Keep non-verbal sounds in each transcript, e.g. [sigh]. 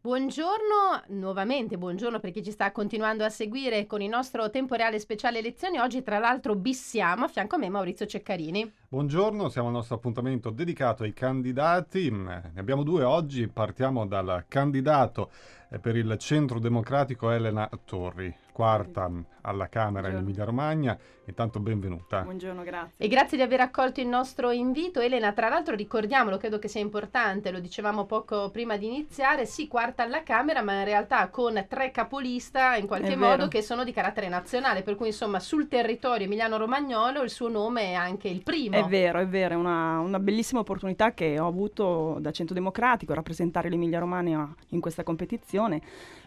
Buongiorno, nuovamente buongiorno per chi ci sta continuando a seguire con il nostro tempo speciale lezioni. Oggi tra l'altro bissiamo a fianco a me Maurizio Ceccarini. Buongiorno, siamo al nostro appuntamento dedicato ai candidati. Mm, ne abbiamo due oggi, partiamo dal candidato eh, per il Centro Democratico Elena Torri, quarta mm, alla Camera Buongiorno. in Emilia-Romagna. Intanto benvenuta. Buongiorno, grazie. E grazie di aver accolto il nostro invito. Elena, tra l'altro ricordiamolo, credo che sia importante, lo dicevamo poco prima di iniziare, sì, quarta alla Camera, ma in realtà con tre capolista in qualche È modo vero. che sono di carattere nazionale, per cui insomma sul territorio emiliano-romagnolo il suo nome è anche il primo. È vero, è vero, è una, una, bellissima opportunità che ho avuto da Centro Democratico, rappresentare l'Emilia Romagna in questa competizione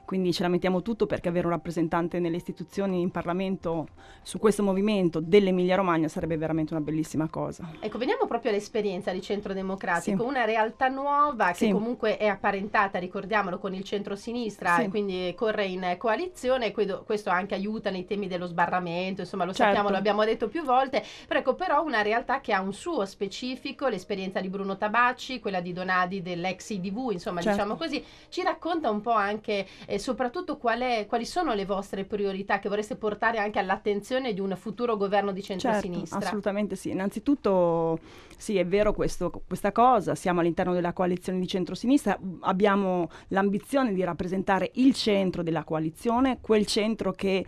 quindi ce la mettiamo tutto perché avere un rappresentante nelle istituzioni, in Parlamento, su questo movimento dell'Emilia Romagna sarebbe veramente una bellissima cosa. Ecco, veniamo proprio all'esperienza di Centro Democratico, sì. una realtà nuova che sì. comunque è apparentata, ricordiamolo, con il centro-sinistra sì. e quindi corre in coalizione questo anche aiuta nei temi dello sbarramento, insomma lo certo. sappiamo, lo abbiamo detto più volte, però ecco però una realtà che ha un suo specifico, l'esperienza di Bruno Tabacci, quella di Donadi dell'ex IDV, insomma certo. diciamo così, ci racconta un po' anche e soprattutto qual è, quali sono le vostre priorità che vorreste portare anche all'attenzione di un futuro governo di centrosinistra? Certo, assolutamente sì. Innanzitutto sì, è vero questo, questa cosa, siamo all'interno della coalizione di centrosinistra, abbiamo l'ambizione di rappresentare il centro della coalizione, quel centro che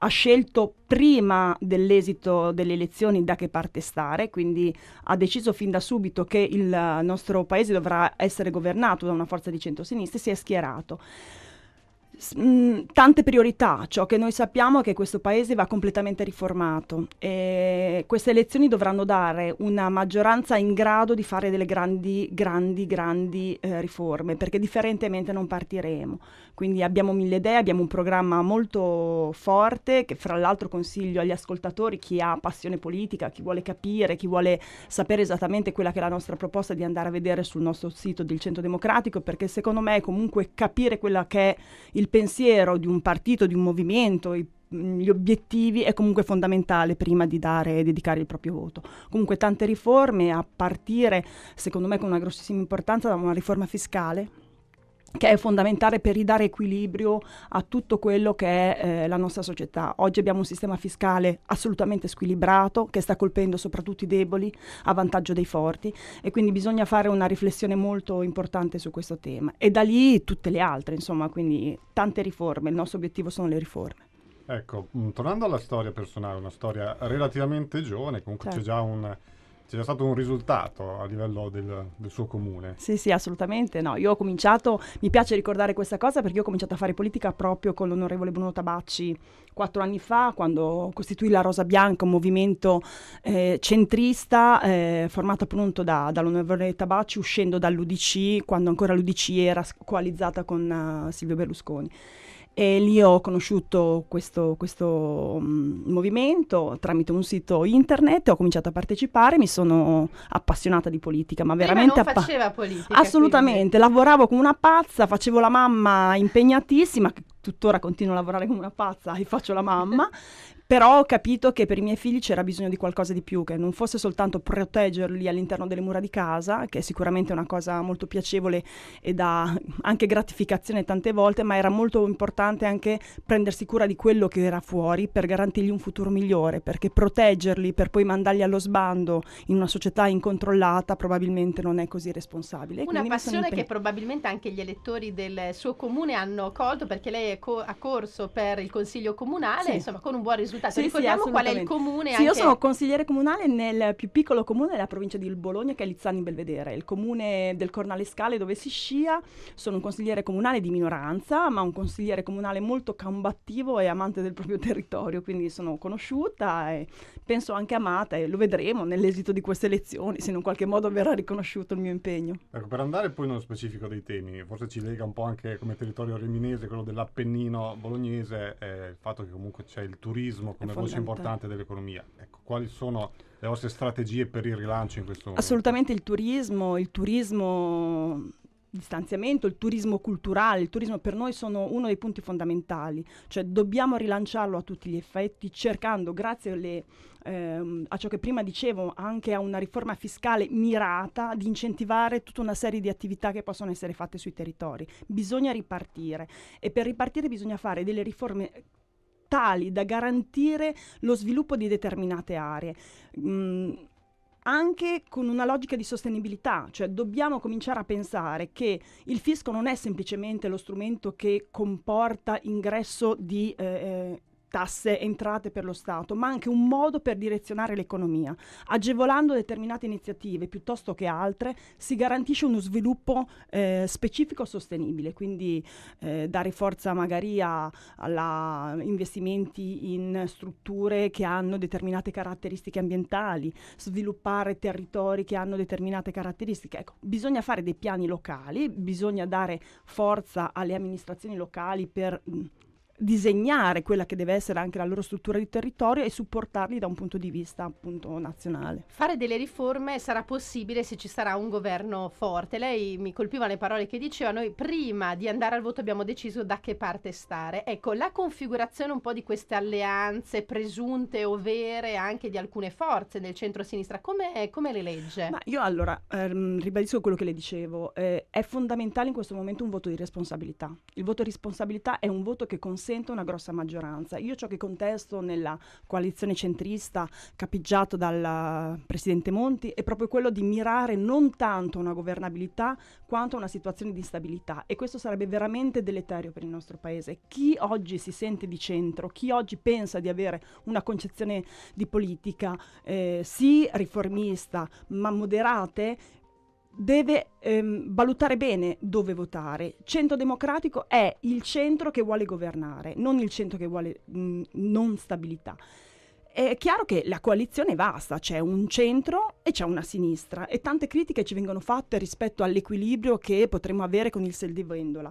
ha scelto prima dell'esito delle elezioni da che parte stare, quindi ha deciso fin da subito che il nostro paese dovrà essere governato da una forza di centrosinistra e si è schierato tante priorità, ciò che noi sappiamo è che questo paese va completamente riformato e queste elezioni dovranno dare una maggioranza in grado di fare delle grandi, grandi, grandi eh, riforme, perché differentemente non partiremo. Quindi abbiamo mille idee, abbiamo un programma molto forte che fra l'altro consiglio agli ascoltatori, chi ha passione politica, chi vuole capire, chi vuole sapere esattamente quella che è la nostra proposta di andare a vedere sul nostro sito del Centro Democratico, perché secondo me comunque capire quella che è il il pensiero di un partito, di un movimento, i mm, gli obiettivi è comunque fondamentale prima di dare e dedicare il proprio voto. Comunque tante riforme a partire, secondo me, con una grossissima importanza da una riforma fiscale che è fondamentale per ridare equilibrio a tutto quello che è eh, la nostra società. Oggi abbiamo un sistema fiscale assolutamente squilibrato che sta colpendo soprattutto i deboli a vantaggio dei forti e quindi bisogna fare una riflessione molto importante su questo tema e da lì tutte le altre, insomma, quindi tante riforme, il nostro obiettivo sono le riforme. Ecco, mm, tornando alla storia personale, una storia relativamente giovane, comunque certo. c'è già un c'è stato un risultato a livello del, del, suo comune. Sì, sì, assolutamente. No, io ho cominciato, mi piace ricordare questa cosa perché ho cominciato a fare politica proprio con l'onorevole Bruno Tabacci quattro anni fa, quando costituì la Rosa Bianca, un movimento eh, centrista eh, formato appunto da, dall'onorevole Tabacci uscendo dall'UDC, quando ancora l'UDC era coalizzata con uh, Silvio Berlusconi. E lì ho conosciuto questo, questo mm, movimento tramite un sito internet, ho cominciato a partecipare, mi sono appassionata di politica, ma Prima veramente... Non appa- faceva politica. Assolutamente, quindi. lavoravo come una pazza, facevo la mamma impegnatissima, tuttora continuo a lavorare come una pazza e faccio la mamma, [laughs] Però ho capito che per i miei figli c'era bisogno di qualcosa di più, che non fosse soltanto proteggerli all'interno delle mura di casa, che è sicuramente una cosa molto piacevole e dà anche gratificazione tante volte, ma era molto importante anche prendersi cura di quello che era fuori per garantirgli un futuro migliore, perché proteggerli per poi mandarli allo sbando in una società incontrollata probabilmente non è così responsabile. Una passione che probabilmente anche gli elettori del suo comune hanno colto perché lei co- ha corso per il consiglio comunale, sì. insomma con un buon risultato risultato. Sì, Ricordiamo sì, qual è il comune. Sì, io sono consigliere comunale nel più piccolo comune della provincia di Bologna, che è Lizzani Belvedere, il comune del Cornale Scale dove si scia. Sono un consigliere comunale di minoranza, ma un consigliere comunale molto combattivo e amante del proprio territorio, quindi sono conosciuta e penso anche amata e lo vedremo nell'esito di queste elezioni, se in un qualche modo verrà riconosciuto il mio impegno. Ecco, per andare poi nello specifico dei temi, forse ci lega un po' anche come territorio riminese, quello dell'Appennino bolognese, eh, il fatto che comunque c'è il turismo turismo come voce importante dell'economia. Ecco, quali sono le vostre strategie per il rilancio in questo momento? Assolutamente il turismo, il turismo distanziamento, il turismo culturale, il turismo per noi sono uno dei punti fondamentali, cioè dobbiamo rilanciarlo a tutti gli effetti cercando, grazie alle, ehm, a ciò che prima dicevo, anche a una riforma fiscale mirata, di incentivare tutta una serie di attività che possono essere fatte sui territori. Bisogna ripartire e per ripartire bisogna fare delle riforme tali da garantire lo sviluppo di determinate aree. Mm, anche con una logica di sostenibilità, cioè dobbiamo cominciare a pensare che il fisco non è semplicemente lo strumento che comporta ingresso di eh, eh tasse, entrate per lo Stato, ma anche un modo per direzionare l'economia. Agevolando determinate iniziative piuttosto che altre, si garantisce uno sviluppo eh, specifico sostenibile, quindi eh, dare forza magari a, alla investimenti in strutture che hanno determinate caratteristiche ambientali, sviluppare territori che hanno determinate caratteristiche. Ecco, bisogna fare dei piani locali, bisogna dare forza alle amministrazioni locali per mh, disegnare quella che deve essere anche la loro struttura di territorio e supportarli da un punto di vista appunto nazionale. Fare delle riforme sarà possibile se ci sarà un governo forte. Lei mi colpiva le parole che diceva, noi prima di andare al voto abbiamo deciso da che parte stare. Ecco, la configurazione un po' di queste alleanze presunte o vere anche di alcune forze del centro-sinistra, come, come le legge? Ma io allora ehm, ribadisco quello che le dicevo, eh, è fondamentale in questo momento un voto di responsabilità. Il voto di responsabilità è un voto che consente sento una grossa maggioranza. Io ciò che contesto nella coalizione centrista capeggiato dal Presidente Monti è proprio quello di mirare non tanto a una governabilità quanto a una situazione di stabilità e questo sarebbe veramente deleterio per il nostro Paese. Chi oggi si sente di centro, chi oggi pensa di avere una concezione di politica eh, sì riformista ma moderate, deve ehm, valutare bene dove votare. Centro democratico è il centro che vuole governare, non il centro che vuole mh, mhmm, non stabilità. È chiaro che la coalizione è vasta, c'è un centro e c'è una sinistra e tante critiche ci vengono fatte rispetto all'equilibrio che potremmo avere con il Seldivendola.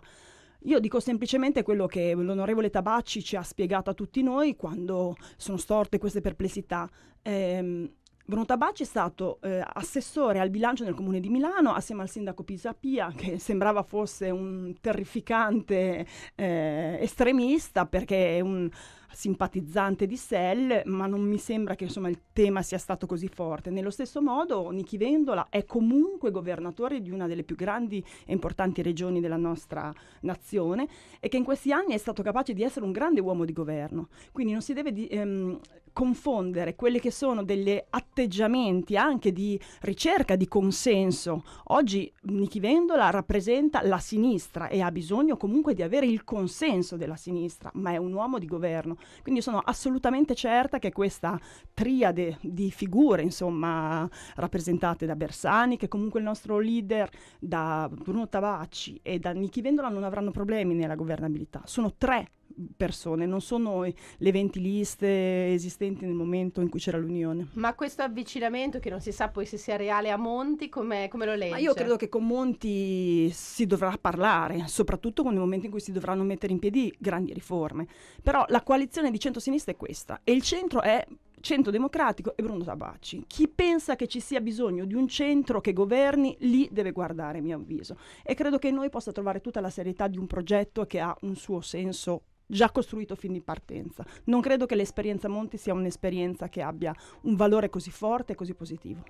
Io dico semplicemente quello che l'onorevole Tabacci ci ha spiegato a tutti noi quando sono storte queste perplessità. Ehm, Bruno Tabacci è stato eh, assessore al bilancio nel comune di Milano assieme al sindaco Pisapia che [laughs] sembrava fosse un terrificante eh, estremista perché è un simpatizzante di Sell, ma non mi sembra che insomma, il tema sia stato così forte. Nello stesso modo, Nichi Vendola è comunque governatore di una delle più grandi e importanti regioni della nostra nazione e che in questi anni è stato capace di essere un grande uomo di governo. Quindi non si deve di, ehm, confondere quelli che sono degli atteggiamenti anche di ricerca di consenso. Oggi Nichi Vendola rappresenta la sinistra e ha bisogno comunque di avere il consenso della sinistra, ma è un uomo di governo. Quindi sono assolutamente certa che questa triade di figure, insomma, rappresentate da Bersani, che comunque il nostro leader, da Bruno Tavacci e da Nichi Vendola non avranno problemi nella governabilità. Sono tre persone, non sono le 20 liste esistenti nel momento in cui c'era l'unione. Ma questo avvicinamento, che non si sa poi se sia reale a Monti, come lo legge? Ma io credo che con Monti si dovrà parlare, soprattutto nel momento in cui si dovranno mettere in piedi grandi riforme. Però la coalizione di centro centrosinistra è questa e il centro è Centro Democratico e Bruno Tabacci. Chi pensa che ci sia bisogno di un centro che governi, lì deve guardare, a mio avviso. E credo che noi possa trovare tutta la serietà di un progetto che ha un suo senso già costruito fin di partenza. Non credo che l'esperienza Monti sia un'esperienza che abbia un valore così forte e così positivo.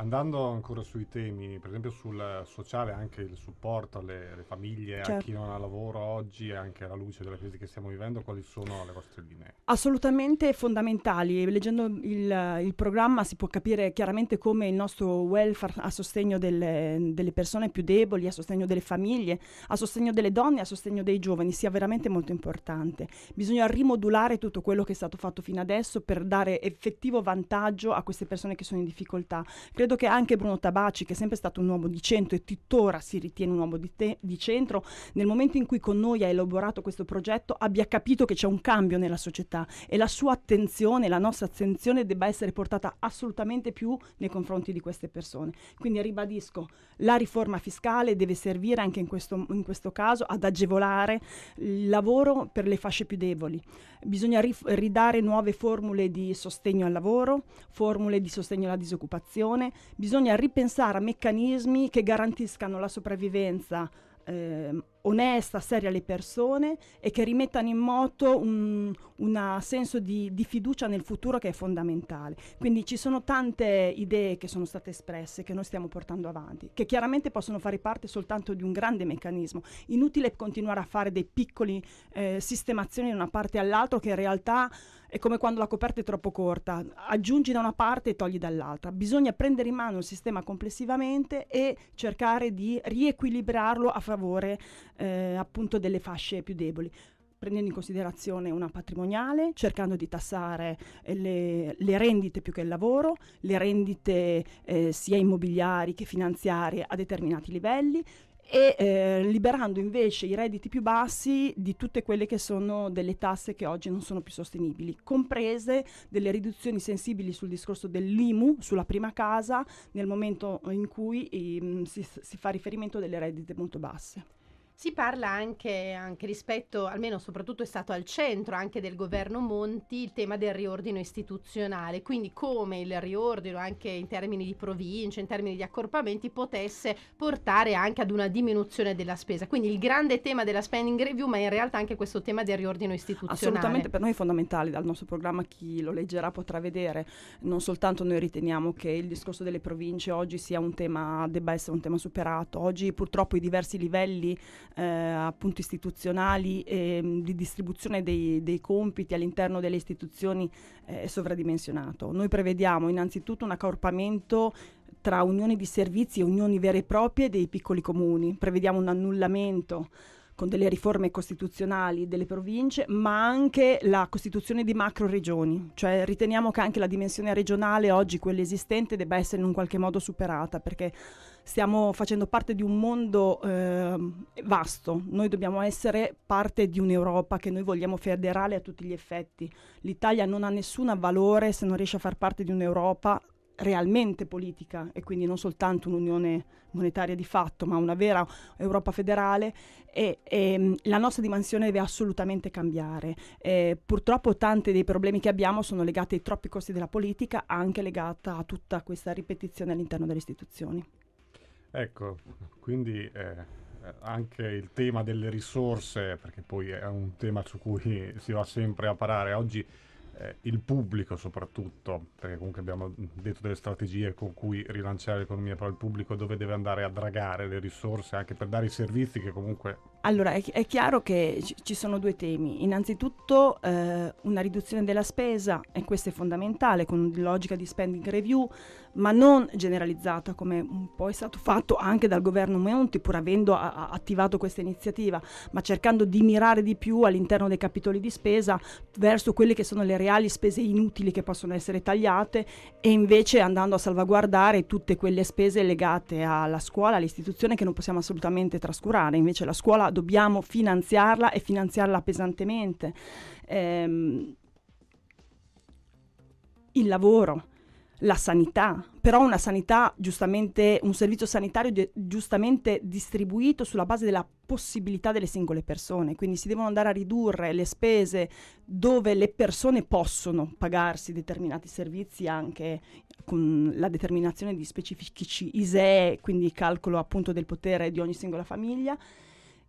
Andando ancora sui temi, per esempio sul sociale, anche il supporto alle, alle famiglie, certo. a chi non ha lavoro oggi e anche alla luce della crisi che stiamo vivendo, quali sono le vostre linee? Assolutamente fondamentali. Leggendo il, il programma si può capire chiaramente come il nostro welfare a sostegno delle, delle, persone più deboli, a sostegno delle famiglie, a sostegno delle donne, a sostegno dei giovani sia veramente molto importante. Bisogna rimodulare tutto quello che è stato fatto fino adesso per dare effettivo vantaggio a queste persone che sono in difficoltà. Credo credo che anche Bruno Tabaci, che è sempre stato un uomo di centro e tuttora si ritiene un uomo di, te- di centro, nel momento in cui con noi ha elaborato questo progetto abbia capito che c'è un cambio nella società e la sua attenzione, la nostra attenzione debba essere portata assolutamente più nei confronti di queste persone. Quindi ribadisco, la riforma fiscale deve servire anche in questo, in questo caso ad agevolare il lavoro per le fasce più deboli. Bisogna rif- ridare nuove formule di sostegno al lavoro, formule di sostegno alla disoccupazione, bisogna ripensare a meccanismi che garantiscano la sopravvivenza eh, onesta, seria alle persone e che rimettano in moto un senso di, di, fiducia nel futuro che è fondamentale. Quindi ci sono tante idee che sono state espresse, che noi stiamo portando avanti, che chiaramente possono fare parte soltanto di un grande meccanismo. Inutile continuare a fare dei piccoli eh, sistemazioni da una parte all'altra che in realtà è come quando la coperta è troppo corta, aggiungi da una parte e togli dall'altra. Bisogna prendere in mano il sistema complessivamente e cercare di riequilibrarlo a favore eh, appunto delle fasce più deboli prendendo in considerazione una patrimoniale, cercando di tassare eh, le, le rendite più che il lavoro, le rendite eh, sia immobiliari che finanziarie a determinati livelli e eh, liberando invece i redditi più bassi di tutte quelle che sono delle tasse che oggi non sono più sostenibili, comprese delle riduzioni sensibili sul discorso dell'IMU sulla prima casa nel momento in cui eh, si, si fa riferimento a delle rendite molto basse. Si parla anche, anche, rispetto, almeno soprattutto è stato al centro anche del governo Monti, il tema del riordino istituzionale, quindi come il riordino anche in termini di province, in termini di accorpamenti potesse portare anche ad una diminuzione della spesa. Quindi il grande tema della spending review, ma in realtà anche questo tema del riordino istituzionale. Assolutamente per noi è fondamentale, dal nostro programma chi lo leggerà potrà vedere, non soltanto noi riteniamo che il discorso delle province oggi sia un tema, debba essere un tema superato, oggi purtroppo i diversi livelli eh, appunto istituzionali e mm, di distribuzione dei, dei, compiti all'interno delle istituzioni eh, è sovradimensionato. Noi prevediamo innanzitutto un accorpamento tra unioni di servizi e unioni vere e proprie dei piccoli comuni, prevediamo un annullamento con delle riforme costituzionali delle province, ma anche la costituzione di macro regioni, cioè riteniamo che anche la dimensione regionale oggi, quella esistente, debba essere in un qualche modo superata perché stiamo facendo parte di un mondo eh, vasto, noi dobbiamo essere parte di un'Europa che noi vogliamo federale a tutti gli effetti. L'Italia non ha nessun valore se non riesce a far parte di un'Europa realmente politica e quindi non soltanto un'unione monetaria di fatto, ma una vera Europa federale e, e ehm, la nostra dimensione deve assolutamente cambiare. Eh, purtroppo tanti dei problemi che abbiamo sono legati ai troppi costi della politica, anche legata a tutta questa ripetizione all'interno delle istituzioni. Ecco, quindi eh, anche il tema delle risorse, perché poi è un tema su cui si va sempre a parare oggi eh, il pubblico soprattutto, perché comunque abbiamo detto delle strategie con cui rilanciare l'economia, però il pubblico dove deve andare a dragare le risorse anche per dare i servizi che comunque... Allora, è, è chiaro che ci sono due temi. Innanzitutto eh, una riduzione della spesa, e questo è fondamentale, con logica di spending review, ma non generalizzata come un po' è stato fatto anche dal governo Monti, pur avendo a- a- attivato questa iniziativa, ma cercando di mirare di più all'interno dei capitoli di spesa verso quelle che sono le realtà reali spese inutili che possono essere tagliate e invece andando a salvaguardare tutte quelle spese legate alla scuola, all'istituzione che non possiamo assolutamente trascurare, invece la scuola dobbiamo finanziarla e finanziarla pesantemente. Ehm, il lavoro, la sanità, però una sanità giustamente, un servizio sanitario di, giustamente distribuito sulla base della possibilità delle singole persone, quindi si devono andare a ridurre le spese dove le persone possono pagarsi determinati servizi anche con la determinazione di specifici ISEE, quindi calcolo appunto del potere di ogni singola famiglia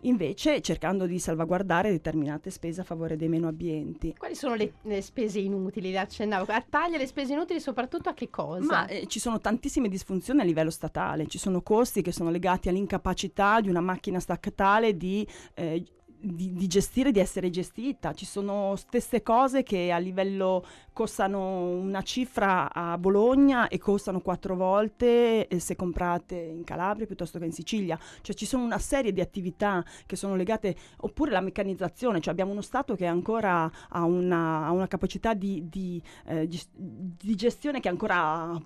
invece cercando di salvaguardare determinate spese a favore dei meno abbienti. Quali sono le, le spese inutili? Le accennavo, taglia le spese inutili soprattutto a che cosa? Ma eh, ci sono tantissime disfunzioni a livello statale, ci sono costi che sono legati all'incapacità di una macchina statale di eh, di, di, gestire, di essere gestita. Ci sono stesse cose che a livello costano una cifra a Bologna e costano quattro volte eh, se comprate in Calabria piuttosto che in Sicilia. Cioè ci sono una serie di attività che sono legate, oppure la meccanizzazione, cioè abbiamo uno Stato che ancora ha una, ha una capacità di, di, eh, di, gestione che è ancora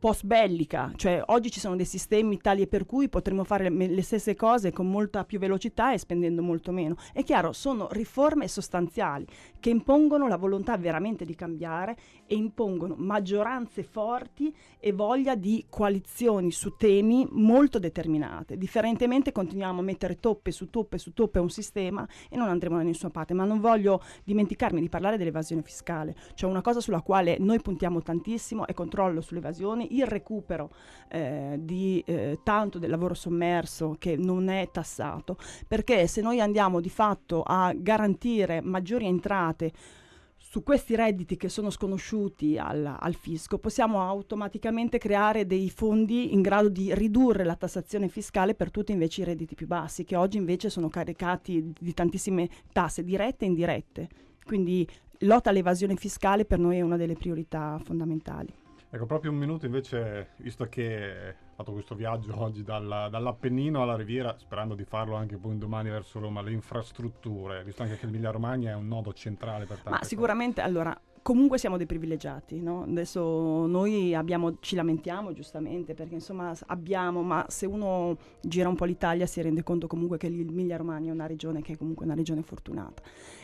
post bellica, cioè oggi ci sono dei sistemi tali e per cui potremmo fare le, le stesse cose con molta più velocità e spendendo molto meno. È chiaro, sono riforme sostanziali che impongono la volontà veramente di cambiare e impongono maggioranze forti e voglia di coalizioni su temi molto determinate. Differentemente continuiamo a mettere toppe su toppe su toppe a un sistema e non andremo da nessuna parte. Ma non voglio dimenticarmi di parlare dell'evasione fiscale, cioè una cosa sulla quale noi puntiamo tantissimo è controllo sull'evasione, il recupero eh, di eh, tanto del lavoro sommerso che non è tassato, perché se noi andiamo di fatto a garantire maggiori entrate su questi redditi che sono sconosciuti al, al, fisco possiamo automaticamente creare dei fondi in grado di ridurre la tassazione fiscale per tutti invece i redditi più bassi, che oggi invece sono caricati di tantissime tasse dirette e indirette. Quindi lotta all'evasione fiscale per noi è una delle priorità fondamentali. Ecco, proprio un minuto invece, visto che ho fatto questo viaggio [laughs] oggi dalla, dall'Appennino alla Riviera, sperando di farlo anche poi domani verso Roma, le infrastrutture, visto anche che l'Emilia Romagna è un nodo centrale per tante Ma sicuramente, cose. allora, comunque siamo dei privilegiati, no? Adesso noi abbiamo, ci lamentiamo giustamente perché insomma abbiamo, ma se uno gira un po' l'Italia si rende conto comunque che l'Emilia Romagna è una regione che è comunque una regione fortunata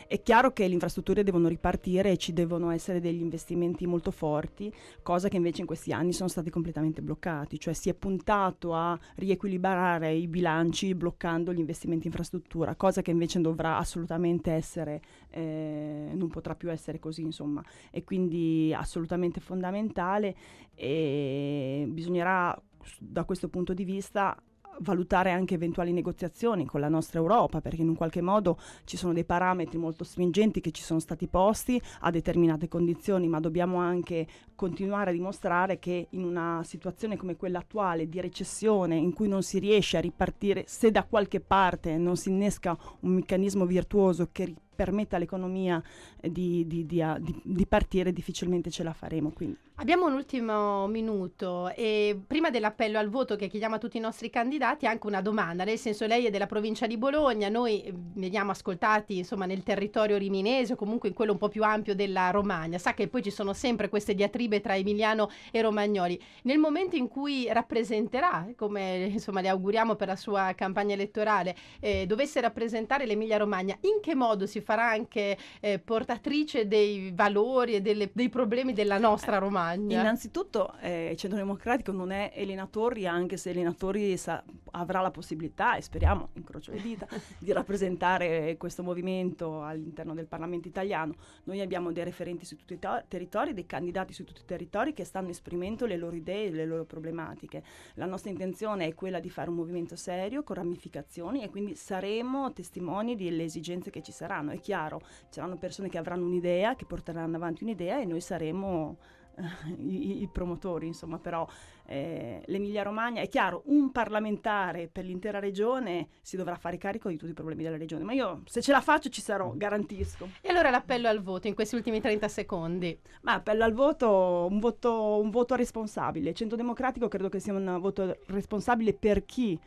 è chiaro che le infrastrutture devono ripartire e ci devono essere degli investimenti molto forti, cosa che invece in questi anni sono stati completamente bloccati, cioè si è puntato a riequilibrare i bilanci bloccando gli investimenti in infrastruttura, cosa che invece dovrà assolutamente essere, eh, non potrà più essere così insomma, e quindi assolutamente fondamentale e bisognerà da questo punto di vista valutare anche eventuali negoziazioni con la nostra Europa, perché in un qualche modo ci sono dei parametri molto stringenti che ci sono stati posti a determinate condizioni, ma dobbiamo anche continuare a dimostrare che in una situazione come quella attuale di recessione in cui non si riesce a ripartire, se da qualche parte non si innesca un meccanismo virtuoso che ripartisce, permetta all'economia eh, di, di, ah, di, di, partire, difficilmente ce la faremo. Quindi. Abbiamo un ultimo minuto e prima dell'appello al voto che chiediamo a tutti i nostri candidati anche una domanda, nel senso lei è della provincia di Bologna, noi ehm, veniamo ascoltati insomma, nel territorio riminese o comunque in quello un po' più ampio della Romagna, sa che poi ci sono sempre queste diatribe scribe tra Emiliano e Romagnoli. Nel momento in cui rappresenterà, come insomma le auguriamo per la sua campagna elettorale, eh, dovesse rappresentare l'Emilia Romagna, in che modo si farà anche eh, portatrice dei valori e delle, dei problemi della nostra eh, Romagna? Innanzitutto eh, il Centro Democratico non è Elena Torri, anche se Elena Torri sa- avrà la possibilità, e speriamo, incrocio le dita, [laughs] di rappresentare questo movimento all'interno del Parlamento italiano. Noi abbiamo dei referenti su tutti i ter- territori, dei candidati su tutti i territori tutti i territori che stanno esprimendo le loro idee e le loro problematiche. La nostra intenzione è quella di fare un movimento serio, con ramificazioni e quindi saremo testimoni delle esigenze che ci saranno. È chiaro, ci saranno persone che avranno un'idea, che porteranno avanti un'idea e noi saremo [laughs] i, i, promotori, insomma, però eh, l'Emilia Romagna, è chiaro, un parlamentare per l'intera regione si dovrà fare carico di tutti i problemi della regione, ma io se ce la faccio ci sarò, garantisco. E allora l'appello al voto in questi ultimi 30 secondi? Ma appello al voto, un voto, un voto responsabile. Il Centro Democratico credo che sia un voto responsabile per chi...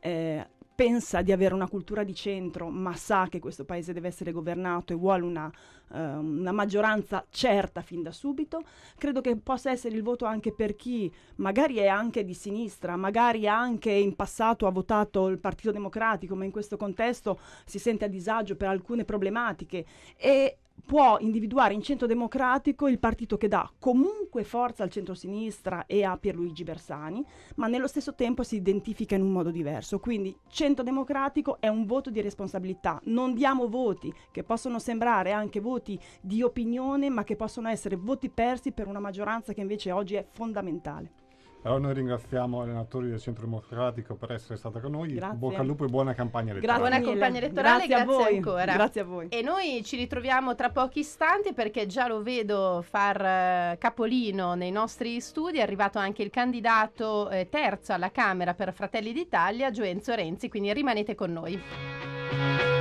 Eh, pensa di avere una cultura di centro, ma sa che questo paese deve essere governato e vuole una, eh, una maggioranza certa fin da subito, credo che possa essere il voto anche per chi magari è anche di sinistra, magari anche in passato ha votato il Partito Democratico, ma in questo contesto si sente a disagio per alcune problematiche e può individuare in centro democratico il partito che dà comunque forza al centrosinistra e a Pierluigi Bersani, ma nello stesso tempo si identifica in un modo diverso. Quindi centro democratico è un voto di responsabilità. Non diamo voti che possono sembrare anche voti di opinione, ma che possono essere voti persi per una maggioranza che invece oggi è fondamentale. Allora noi ringraziamo gli allenatori del Centro Democratico per essere stata con noi. Grazie. Bocca al lupo e buona campagna elettorale. Grazie buona campagna elettorale, grazie, grazie, grazie ancora. Grazie a voi. E noi ci ritroviamo tra pochi istanti perché già lo vedo far eh, capolino nei nostri studi. È arrivato anche il candidato eh, terzo alla Camera per Fratelli d'Italia, Gioenzo Renzi, quindi rimanete con noi.